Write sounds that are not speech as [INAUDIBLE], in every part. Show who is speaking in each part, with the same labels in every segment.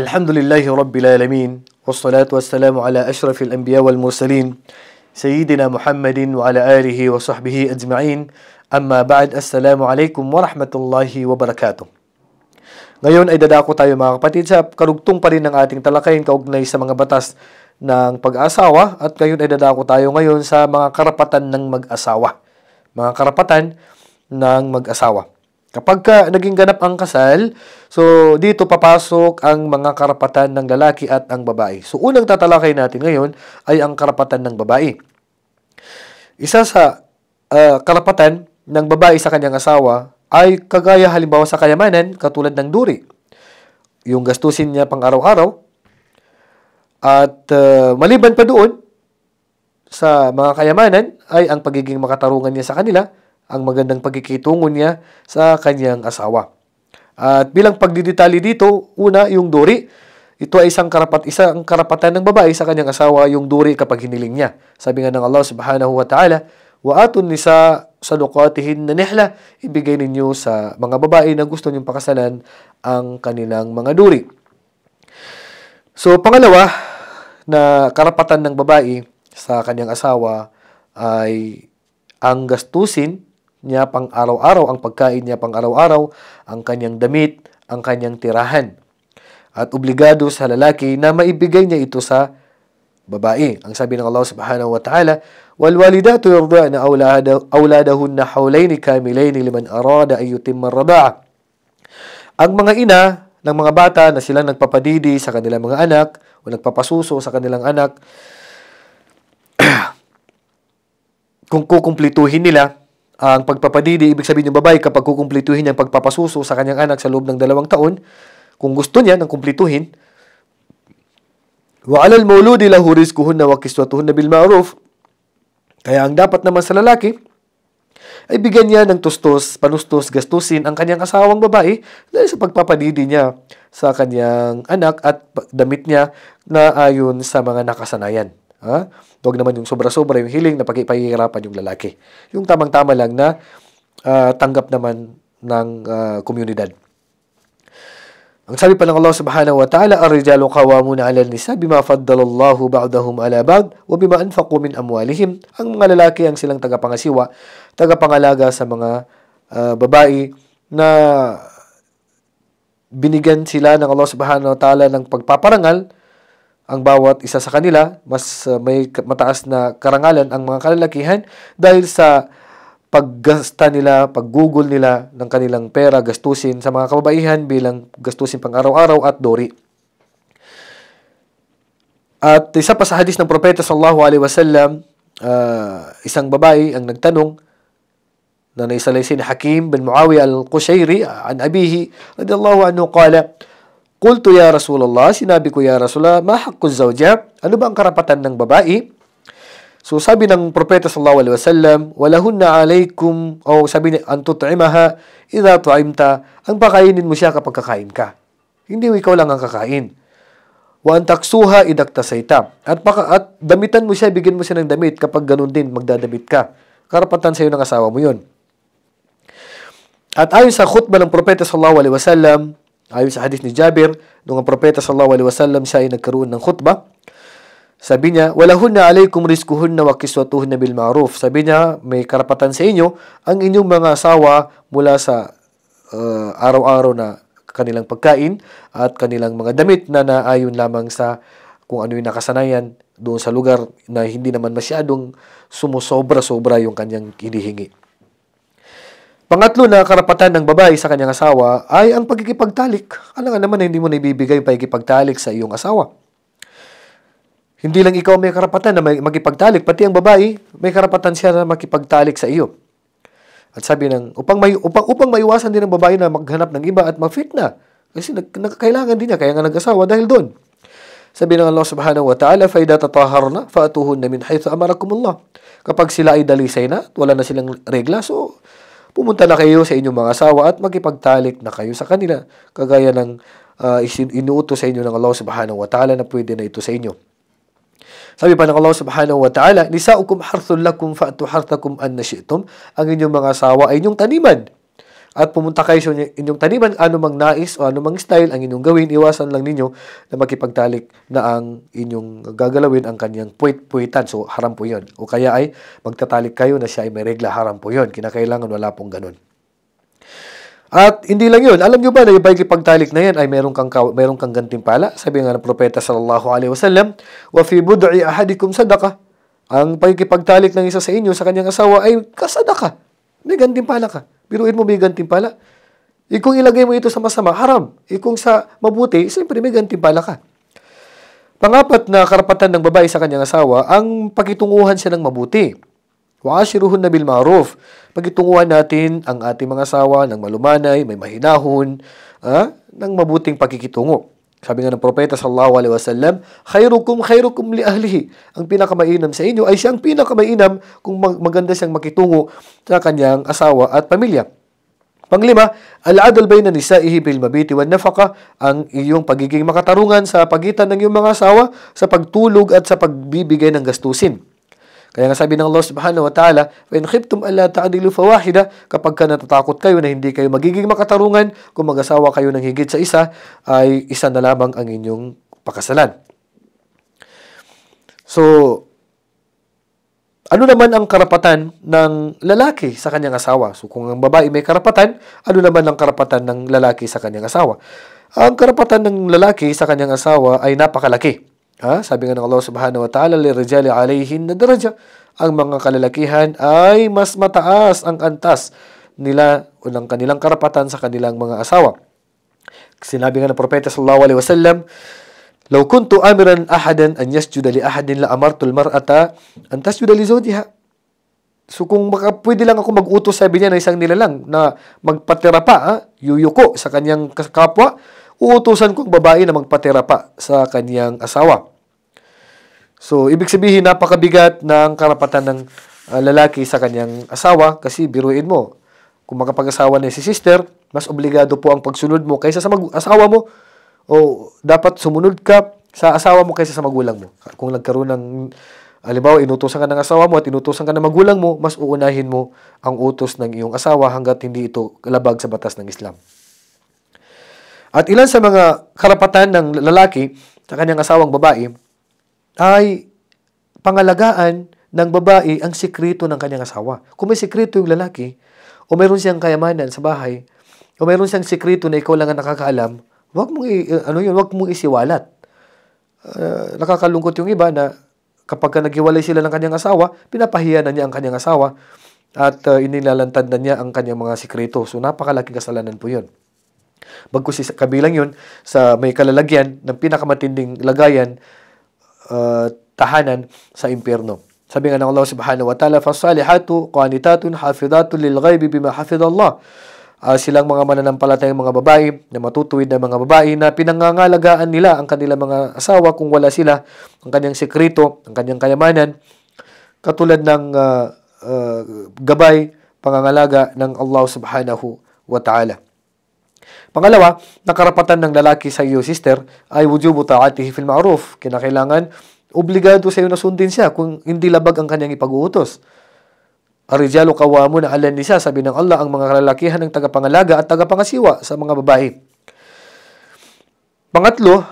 Speaker 1: الحمد لله رب العالمين والصلاة والسلام على أشرف الأنبياء والمرسلين سيدنا محمد وعلى آله وصحبه أجمعين أما بعد السلام عليكم ورحمة الله وبركاته Ngayon ay dadako tayo mga kapatid sa karugtong pa rin ng ating talakayin kaugnay sa mga batas ng pag-asawa at ngayon ay dadako tayo ngayon sa mga karapatan ng mag-asawa. Mga karapatan ng mag-asawa. Kapag ka naging ganap ang kasal, so dito papasok ang mga karapatan ng lalaki at ang babae. So unang tatalakay natin ngayon ay ang karapatan ng babae. Isa sa uh, karapatan ng babae sa kanyang asawa ay kagaya halimbawa sa kayamanan katulad ng duri. Yung gastusin niya pang araw-araw. At uh, maliban pa doon, sa mga kayamanan ay ang pagiging makatarungan niya sa kanila ang magandang pagkikitungo niya sa kanyang asawa. At bilang pagdidetali dito, una yung duri, ito ay isang karapat isang karapatan ng babae sa kanyang asawa yung duri kapag hiniling niya. Sabi nga ng Allah Subhanahu wa Ta'ala, wa atun nisa sadaqatihin na nihla, ibigay ninyo sa mga babae na gusto niyong pakasalan ang kanilang mga duri. So, pangalawa na karapatan ng babae sa kanyang asawa ay ang gastusin niya pang araw-araw, ang pagkain niya pang araw-araw, ang kanyang damit, ang kanyang tirahan. At obligado sa lalaki na maibigay niya ito sa babae. Ang sabi ng Allah subhanahu wa ta'ala, وَالْوَالِدَاتُ يَرْضَعْنَ أَوْلَادَهُنَّ حَوْلَيْنِ كَامِلَيْنِ لِمَنْ أَرَادَ أَن يُتِمَّ الرَّضَاعَ Ang mga ina ng mga bata na sila nagpapadidi sa kanilang mga anak o nagpapasuso sa kanilang anak, [CLEARS THROAT] kung kukumplituhin nila, ang pagpapadidi, ibig sabihin ng babae, kapag kukumplituhin ang pagpapasuso sa kanyang anak sa loob ng dalawang taon, kung gusto niya ng kumplituhin, wa alal mauludi lahu rizquhunna wa kiswatuhunna bil ma'ruf. Kaya ang dapat naman sa lalaki, ay bigyan niya ng tustos, panustos, gastusin ang kanyang asawang babae dahil sa pagpapadidi niya sa kanyang anak at damit niya na ayon sa mga nakasanayan. Ha? Huwag naman yung sobra-sobra yung hiling na pagpahihirapan yung lalaki. Yung tamang-tama lang na uh, tanggap naman ng uh, komunidad. Ang sabi pa ng Allah subhanahu wa ta'ala, Ar-rijalu qawamuna 'ala nisa bima faddalallahu ba'dahum 'ala ba'd wa bima anfaqu min amwalihim." Ang mga lalaki ang silang tagapangasiwa, tagapangalaga sa mga uh, babae na binigyan sila ng Allah subhanahu wa ta'ala ng pagpaparangal ang bawat isa sa kanila, mas uh, may mataas na karangalan ang mga kalalakihan dahil sa paggasta nila, paggugol nila ng kanilang pera, gastusin sa mga kababaihan bilang gastusin pang araw-araw at dori. At isa pa sa hadis ng propeta sallallahu alaihi wasallam, uh, isang babae ang nagtanong na naisalaysay ni Hakim bin Muawiyah al-Qushayri uh, an abihi radiyallahu anhu qala Kultu ya Rasulullah, sinabi ko ya Rasulullah, ma haqqu zawja? Ano ba ang karapatan ng babae? So sabi ng propeta sallallahu alaihi wasallam, walahunna alaykum o sabi ni an tut'imaha idha tu'imta, ang pakainin mo siya kapag kakain ka. Hindi ikaw lang ang kakain. Wa an taksuha idaktasayta. At paka, at damitan mo siya, bigyan mo siya ng damit kapag ganun din magdadamit ka. Karapatan sa iyo ng asawa mo yun. At ayon sa khutbah ng propeta sallallahu alaihi wasallam, Ayon sa hadith ni Jabir, nung ang propeta sallallahu alaihi wasallam siya ay nagkaroon ng khutbah, sabi niya, walahunna alaykum rizkuhunna wa kiswatuhunna bil ma'ruf. Sabi niya, may karapatan sa inyo ang inyong mga asawa mula sa uh, araw-araw na kanilang pagkain at kanilang mga damit na naayon lamang sa kung ano yung nakasanayan doon sa lugar na hindi naman masyadong sumusobra-sobra yung kanyang hinihingi. Pangatlo na karapatan ng babae sa kanyang asawa ay ang pagkikipagtalik. Alam ano nga naman na hindi mo na naibibigay yung pagkikipagtalik sa iyong asawa. Hindi lang ikaw may karapatan na magkipagtalik, pati ang babae may karapatan siya na makipagtalik sa iyo. At sabi ng, upang, may, upang, upang maiwasan din ng babae na maghanap ng iba at mafitna. Kasi nakakailangan din niya, kaya nga nag-asawa dahil doon. Sabi ng Allah subhanahu wa ta'ala, فَإِذَا تَطَهَرْنَا فَأَتُوهُنَّ مِنْ حَيْثُ أَمَرَكُمُ اللَّهُ Kapag sila ay dalisay na, wala na silang regla, so Pumunta na kayo sa inyong mga asawa at magipagtalik na kayo sa kanila, kagaya ng uh, inuutos sa inyo ng Allah subhanahu wa ta'ala na pwede na ito sa inyo. Sabi pa ng Allah subhanahu wa ta'ala, Nisaukum harthul lakum fa'atu an nashi'tum. Ang inyong mga asawa ay inyong taniman at pumunta kayo sa inyong taniman anumang nais o anumang style ang inyong gawin, iwasan lang ninyo na makipagtalik na ang inyong gagalawin ang kanyang puwit-puwitan. So, haram po yun. O kaya ay magtatalik kayo na siya ay may regla, haram po yun. Kinakailangan wala pong ganun. At hindi lang yun. Alam nyo ba na yung pagtalik na yan ay meron kang, meron kang gantimpala? Sabi nga ng propeta sallallahu alaihi wasallam, wa fi bud'i ahadikum sadaka. Ang pagkipagtalik ng isa sa inyo sa kanyang asawa ay kasadaka. May gantimpala ka. Biruin mo may gantimpala. E kung ilagay mo ito sa masama, haram. Ikong eh, sa mabuti, siyempre may gantimpala ka. Pangapat na karapatan ng babae sa kanyang asawa, ang pakitunguhan siya ng mabuti. Wa'ashiruhun na bil ma'ruf. Pakitunguhan natin ang ating mga asawa ng malumanay, may mahinahon, ah, ng mabuting pakikitungo. Sabi nga ng propeta sallallahu alaihi wasallam, khairukum khairukum li ahlihi. Ang pinakamainam sa inyo ay siyang pinakamainam kung maganda siyang makitungo sa kanyang asawa at pamilya. Panglima, al-adl bayna nisaihi bil mabiti wan nafaka ang iyong pagiging makatarungan sa pagitan ng iyong mga asawa sa pagtulog at sa pagbibigay ng gastusin. Kaya nga sabi ng Allah subhanahu wa ta'ala, وَإِنْ خِبْتُمْ أَلَّا تَعْدِلُوا فَوَاحِدَ Kapag ka natatakot kayo na hindi kayo magiging makatarungan, kung mag-asawa kayo ng higit sa isa, ay isa na lamang ang inyong pakasalan. So, ano naman ang karapatan ng lalaki sa kanyang asawa? So kung ang babae may karapatan, ano naman ang karapatan ng lalaki sa kanyang asawa? Ang karapatan ng lalaki sa kanyang asawa ay napakalaki. Ha? Sabi nga ng Allah subhanahu wa ta'ala, lirijali alayhin na daraja. Ang mga kalalakihan ay mas mataas ang antas nila o ng kanilang karapatan sa kanilang mga asawa. Sinabi nga ng propeta sallallahu alaihi wasallam, "Law kuntu amiran ahadan an yasjuda li ahadin la amartu al-mar'ata an tasjuda li zawjiha." So kung baka pwede lang ako mag-utos sabi niya ng isang nilalang na magpatira pa, ha? yuyuko sa kanyang kapwa, uutusan ko ang babae na magpatira pa sa kanyang asawa. So, ibig sabihin, napakabigat ng karapatan ng uh, lalaki sa kanyang asawa kasi biruin mo. Kung makapag-asawa na si sister, mas obligado po ang pagsunod mo kaysa sa mag-asawa mo o dapat sumunod ka sa asawa mo kaysa sa magulang mo. Kung nagkaroon ng Halimbawa, inutosan ka ng asawa mo at inutosan ka ng magulang mo, mas uunahin mo ang utos ng iyong asawa hanggat hindi ito labag sa batas ng Islam. At ilan sa mga karapatan ng lalaki sa kanyang asawang babae ay pangalagaan ng babae ang sikreto ng kanyang asawa. Kung may sikreto yung lalaki, o mayroon siyang kayamanan sa bahay, o mayroon siyang sikreto na ikaw lang ang nakakaalam, wag mong, i, eh, ano yun, wag mong isiwalat. Uh, nakakalungkot yung iba na kapag naghiwalay sila ng kanyang asawa, pinapahiya na niya ang kanyang asawa at uh, ah, inilalantad na niya ang kanyang mga sikreto. So, napakalaking kasalanan po yun. Bagkus sa kabilang yun, sa may kalalagyan ng pinakamatinding lagayan, uh, tahanan sa impyerno. Sabi nga ng Allah subhanahu wa ta'ala, فَالصَّالِحَاتُ قَانِتَاتٌ حَافِظَاتٌ لِلْغَيْبِ بِمَا حَفِظَ اللَّهِ uh, silang mga mananampalatayang mga babae, na matutuwid na mga babae na pinangangalagaan nila ang kanilang mga asawa kung wala sila, ang kanyang sekreto, ang kanyang kayamanan, katulad ng uh, uh, gabay, pangangalaga ng Allah subhanahu wa ta'ala. Pangalawa, na ng lalaki sa iyo, sister, ay wujubu ta'atihi fil ma'ruf. Kinakailangan, obligado sa iyo na sundin siya kung hindi labag ang kanyang ipag-uutos. Arijalo kawamu na alan nisa, sabi ng Allah, ang mga kalalakihan ng tagapangalaga at tagapangasiwa sa mga babae. Pangatlo,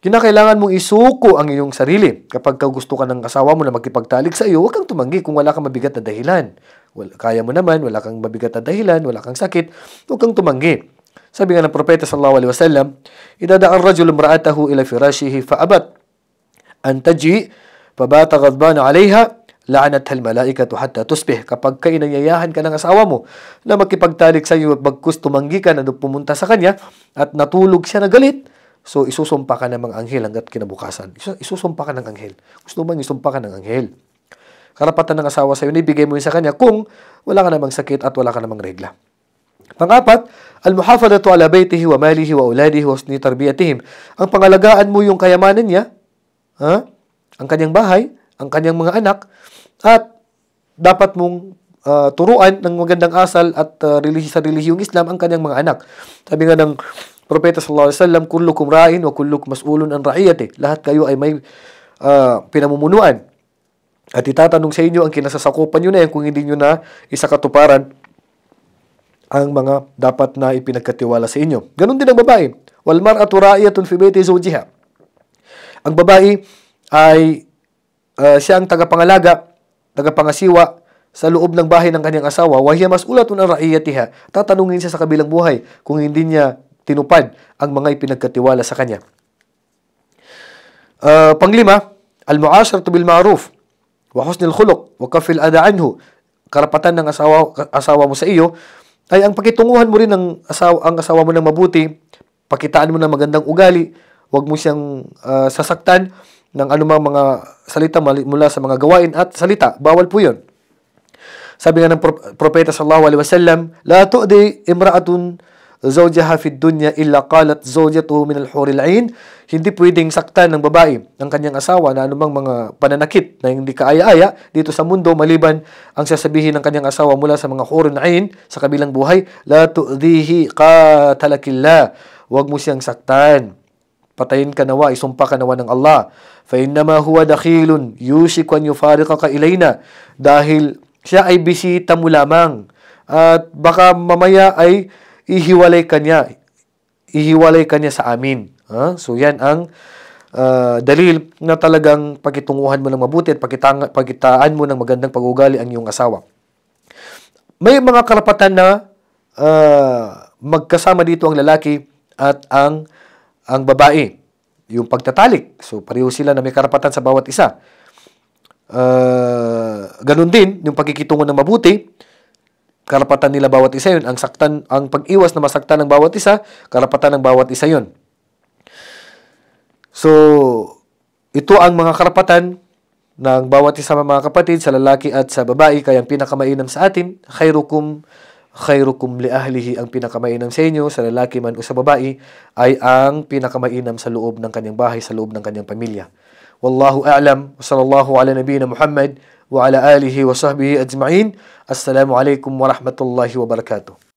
Speaker 1: kinakailangan mong isuko ang iyong sarili. Kapag ka gusto ka ng kasawa mo na magkipagtalik sa iyo, huwag kang tumanggi kung wala kang mabigat na dahilan. Wala, kaya mo naman, wala kang mabigat na dahilan, wala kang sakit, huwag kang tumanggi. Sabi nga ng propeta sallallahu alaihi wasallam, idada ang rajul imra'atahu ila firashihi fa'abat an taji fabata ghadban 'alayha la'anat al malaikatu hatta tusbih. Kapag ka inanyayahan ka ng asawa mo na makipagtalik sa iyo at bagkus tumanggi ka na pumunta sa kanya at natulog siya na galit, so isusumpa ka ng mga anghel hanggat kinabukasan. Isusumpa ka ng anghel. Gusto mo bang isumpa ka ng anghel? Karapatan ng asawa sa iyo na ibigay mo yun sa kanya kung wala ka namang sakit at wala ka namang regla pang al-muhafadatu ala baytihi wa malihi wa uladihi wa husni tarbiyatihim. Ang pangalagaan mo yung kayamanan niya, ha? ang kanyang bahay, ang kanyang mga anak, at dapat mong uh, turuan ng magandang asal at uh, religi- sa relihiyong Islam ang kanyang mga anak. Sabi nga ng Propeta sallallahu alaihi wasallam, kullukum ra'in wa kullukum mas'ulun an ra'iyati. Lahat kayo ay may uh, pinamumunuan. At itatanong sa inyo ang kinasasakupan niyo na yan kung hindi niyo na isa katuparan ang mga dapat na ipinagkatiwala sa inyo. Ganon din ang babae. Walmar at ura'iyatun fi bayti zawjiha. Ang babae ay uh, siya ang tagapangalaga, tagapangasiwa sa loob ng bahay ng kanyang asawa. Wahiya mas ulatun ang ra'iyatiha. Tatanungin siya sa kabilang buhay kung hindi niya tinupad ang mga ipinagkatiwala sa kanya. Uh, panglima, al-mu'asharatu bil ma'ruf wa husnil khuluq wa kafil ada anhu karapatan ng asawa asawa mo sa iyo ay ang pakitunguhan mo rin ng asawa, ang asawa mo ng mabuti, pakitaan mo ng magandang ugali, huwag mo siyang uh, sasaktan ng anumang mga salita mula sa mga gawain at salita. Bawal po yun. Sabi nga ng propeta sallallahu alaihi wasallam, La tu'di imra'atun zawjaha fi dunya illa qalat zawjatuhu min al-huril ain. Hindi pwedeng saktan ng babae ang kanyang asawa na anumang mga pananakit na hindi kaaya-aya dito sa mundo maliban ang sasabihin ng kanyang asawa mula sa mga huril ain sa kabilang buhay, la tu'dhihi qatalakillah. Huwag mo siyang saktan. Patayin ka nawa, isumpa ka nawa ng Allah. Fa innama huwa dakhilun yushik an yufariqa ka ilayna. Dahil siya ay bisita mo lamang. At baka mamaya ay ihiwalay kanya ihiwalay kanya sa amin. Ha? So yan ang uh, dalil na talagang pakitunguhan mo ng mabuti at pakitang, pakitaan mo ng magandang pag-ugali ang iyong asawa. May mga karapatan na uh, magkasama dito ang lalaki at ang ang babae. Yung pagtatalik. So pareho sila na may karapatan sa bawat isa. Uh, ganun din yung pagkikitungo ng mabuti karapatan nila bawat isa yun. Ang, saktan, ang pag-iwas na masaktan ng bawat isa, karapatan ng bawat isa yun. So, ito ang mga karapatan ng bawat isa ng mga kapatid sa lalaki at sa babae. Kaya ang pinakamainam sa atin, khairukum khairukum li ahlihi ang pinakamainam sa inyo sa lalaki man o sa babae ay ang pinakamainam sa loob ng kanyang bahay, sa loob ng kanyang pamilya. والله أعلم وصلى الله على نبينا محمد وعلى آله وصحبه أجمعين السلام عليكم ورحمة الله وبركاته